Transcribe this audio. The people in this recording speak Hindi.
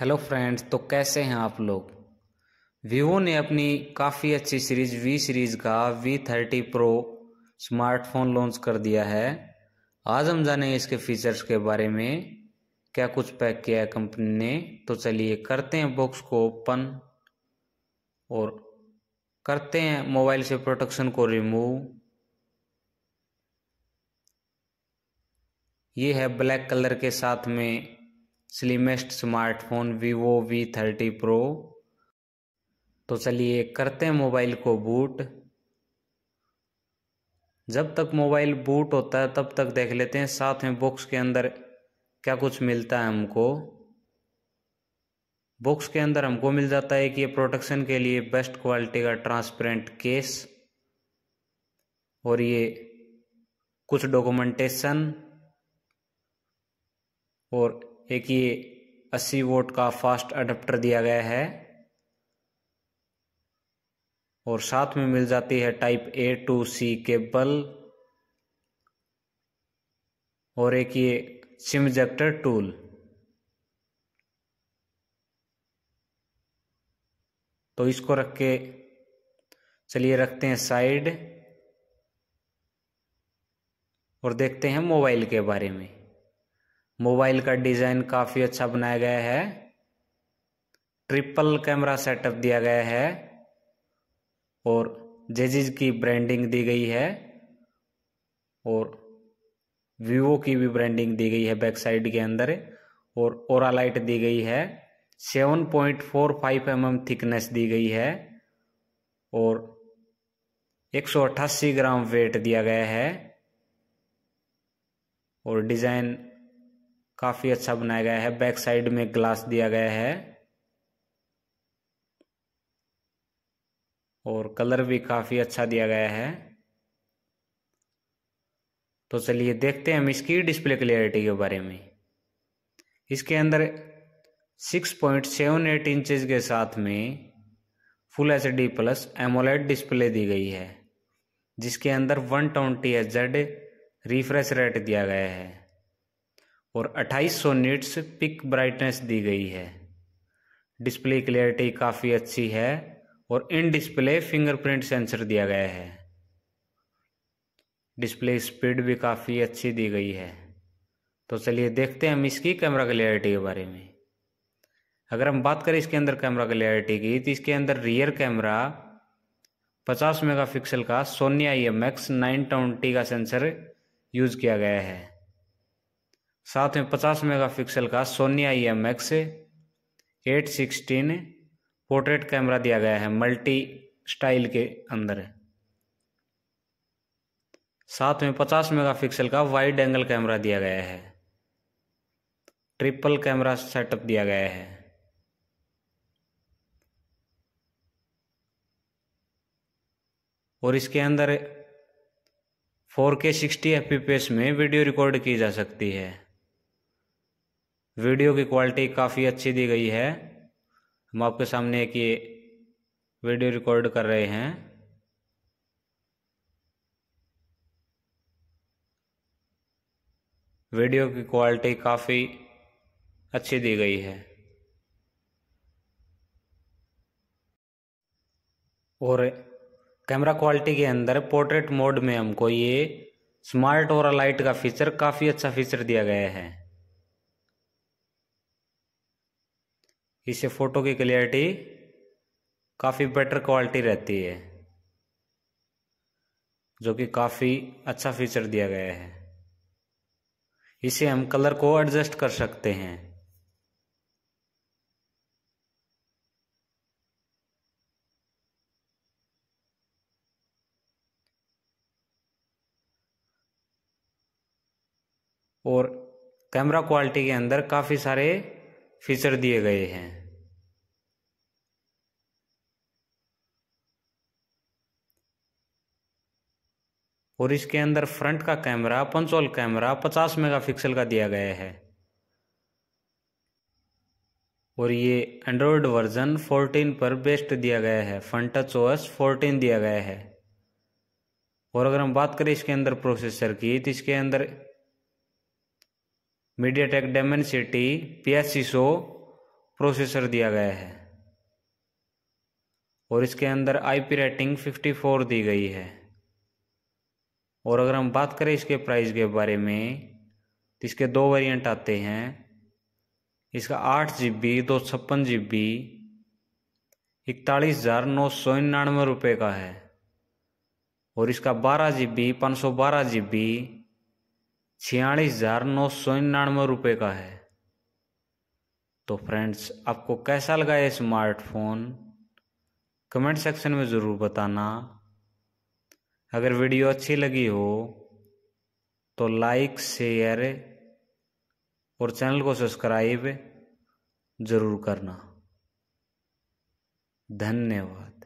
हेलो फ्रेंड्स तो कैसे हैं आप लोग वीवो ने अपनी काफ़ी अच्छी सीरीज वी सीरीज़ का V thirty pro smartphone launch कर दिया है आज हम जाने इसके फीचर्स के बारे में क्या कुछ पैक किया है कंपनी ने तो चलिए करते हैं बॉक्स को ओपन और करते हैं मोबाइल से प्रोटेक्शन को रिमूव ये है ब्लैक कलर के साथ में slimmest smartphone Vivo V thirty pro तो चलिए करते हैं मोबाइल को बूट जब तक मोबाइल बूट होता है तब तक देख लेते हैं साथ में बॉक्स के अंदर क्या कुछ मिलता है हमको बॉक्स के अंदर हमको मिल जाता है कि ये प्रोटेक्शन के लिए बेस्ट क्वालिटी का ट्रांसपेरेंट केस और ये कुछ डॉक्यूमेंटेशन और एक ये अस्सी वोट का फास्ट अडप्टर दिया गया है और साथ में मिल जाती है type A to C cable और एक ये सिम टूल तो इसको रख के चलिए रखते हैं साइड और देखते हैं मोबाइल के बारे में मोबाइल का डिज़ाइन काफ़ी अच्छा बनाया गया है ट्रिपल कैमरा सेटअप दिया गया है और जेजिज की ब्रांडिंग दी गई है और वीवो की भी ब्रांडिंग दी गई है बैक साइड के अंदर और ओरा लाइट दी गई है 7.45 पॉइंट mm थिकनेस दी गई है और 188 ग्राम वेट दिया गया है और डिज़ाइन काफी अच्छा बनाया गया है बैक साइड में ग्लास दिया गया है और कलर भी काफी अच्छा दिया गया है तो चलिए देखते हैं हम इसकी डिस्प्ले क्लियरिटी के बारे में इसके अंदर 6.78 इंचेस के साथ में full H D plus AMOLED display दी गई है जिसके अंदर one twenty H refresh rate दिया गया है और 2800 निट्स पिक ब्राइटनेस दी गई है डिस्प्ले क्लियरिटी काफ़ी अच्छी है और इन डिस्प्ले फिंगरप्रिंट सेंसर दिया गया है डिस्प्ले स्पीड भी काफ़ी अच्छी दी गई है तो चलिए देखते हैं हम इसकी कैमरा क्लियरिटी के बारे में अगर हम बात करें इसके अंदर कैमरा क्लियरिटी की तो इसके अंदर रियर कैमरा 50 मेगापिक्सल का Sony I M X nine twenty का सेंसर यूज़ किया गया है साथ में 50 मेगापिक्सल का Sony I M X eight sixteen portrait camera दिया गया है मल्टी स्टाइल के अंदर साथ में 50 मेगापिक्सल का वाइड एंगल कैमरा दिया गया है ट्रिपल कैमरा सेटअप दिया गया है और इसके अंदर 4K 60 एफ में वीडियो रिकॉर्ड की जा सकती है वीडियो की क्वालिटी काफ़ी अच्छी दी गई है हम आपके सामने एक ये वीडियो रिकॉर्ड कर रहे हैं वीडियो की क्वालिटी काफ़ी अच्छी दी गई है और कैमरा क्वालिटी के अंदर पोर्ट्रेट मोड में हमको ये स्मार्ट और लाइट का फीचर काफ़ी अच्छा फीचर दिया गया है इससे फ़ोटो की क्लियरिटी काफ़ी बेटर क्वालिटी रहती है जो कि काफ़ी अच्छा फीचर दिया गया है इसे हम कलर को एडजस्ट कर सकते हैं और कैमरा क्वालिटी के अंदर काफ़ी सारे फीचर दिए गए हैं और इसके अंदर फ्रंट का कैमरा पंचोल कैमरा 50 मेगापिक्सल का दिया गया है और ये एंड्रॉयड वर्जन 14 पर बेस्ट दिया गया है फ्रंट टच ओएस 14 दिया गया है और अगर हम बात करें इसके अंदर प्रोसेसर की तो इसके अंदर MediaTek city P processor दिया गया है और इसके अंदर आईपी रेटिंग 54 दी गई है और अगर हम बात करें इसके प्राइस के बारे में तो इसके दो वेरिएंट आते हैं इसका आठ जी बी दो छप्पन जी बी इकतालीस हज़ार नौ सौ निन्यानवे रुपये का है और इसका बारह जी बी पाँच सौ बारह जी बी छियालीस हज़ार नौ सौ निन्यानवे रुपये का है तो फ्रेंड्स आपको कैसा लगा ये स्मार्टफोन कमेंट सेक्शन में ज़रूर बताना अगर वीडियो अच्छी लगी हो तो लाइक शेयर और चैनल को सब्सक्राइब ज़रूर करना धन्यवाद